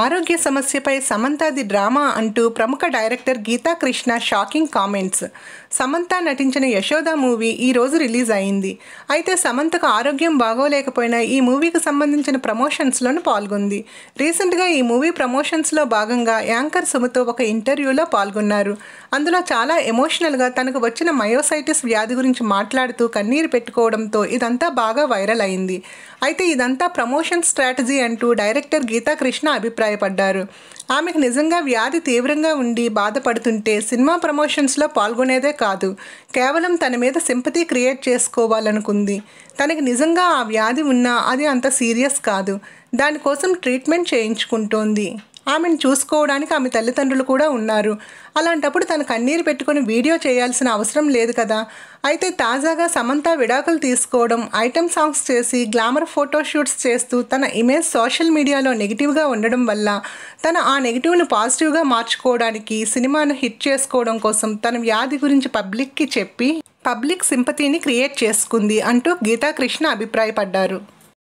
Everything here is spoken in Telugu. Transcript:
ఆరోగ్య సమస్యపై సమంతాది డ్రామా అంటూ ప్రముఖ director Geetha Krishna shocking comments Samantha నటించిన యశోద మూవీ ఈరోజు రిలీజ్ అయింది అయితే సమంతకు ఆరోగ్యం బాగోలేకపోయినా ఈ మూవీకి సంబంధించిన ప్రమోషన్స్లోనూ పాల్గొంది రీసెంట్గా ఈ మూవీ ప్రమోషన్స్లో భాగంగా యాంకర్ సుమతో ఒక ఇంటర్వ్యూలో పాల్గొన్నారు అందులో చాలా ఎమోషనల్గా తనకు వచ్చిన మయోసైటిస్ వ్యాధి గురించి మాట్లాడుతూ కన్నీరు పెట్టుకోవడంతో ఇదంతా బాగా వైరల్ అయింది అయితే ఇదంతా ప్రమోషన్ స్ట్రాటజీ అంటూ డైరెక్టర్ గీతా కృష్ణ అభిప్రాయం అభిప్రాయపడ్డారు ఆమెకు నిజంగా వ్యాధి తీవ్రంగా ఉండి బాధపడుతుంటే సినిమా ప్రమోషన్స్లో పాల్గొనేదే కాదు కేవలం తన మీద సింపతి క్రియేట్ చేసుకోవాలనుకుంది తనకి నిజంగా ఆ వ్యాధి ఉన్నా అది అంత సీరియస్ కాదు దానికోసం ట్రీట్మెంట్ చేయించుకుంటోంది ఆమెను చూసుకోవడానికి ఆమె తల్లిదండ్రులు కూడా ఉన్నారు అలాంటప్పుడు తన కన్నీరు పెట్టుకుని వీడియో చేయాల్సిన అవసరం లేదు కదా అయితే తాజాగా సమంత విడాకులు తీసుకోవడం ఐటమ్ సాంగ్స్ చేసి గ్లామర్ ఫోటోషూట్స్ చేస్తూ తన ఇమేజ్ సోషల్ మీడియాలో నెగిటివ్గా ఉండడం వల్ల తన ఆ నెగిటివ్ను పాజిటివ్గా మార్చుకోవడానికి సినిమాను హిట్ చేసుకోవడం కోసం తన వ్యాధి గురించి పబ్లిక్కి చెప్పి పబ్లిక్ సింపతిని క్రియేట్ చేసుకుంది అంటూ గీతాకృష్ణ అభిప్రాయపడ్డారు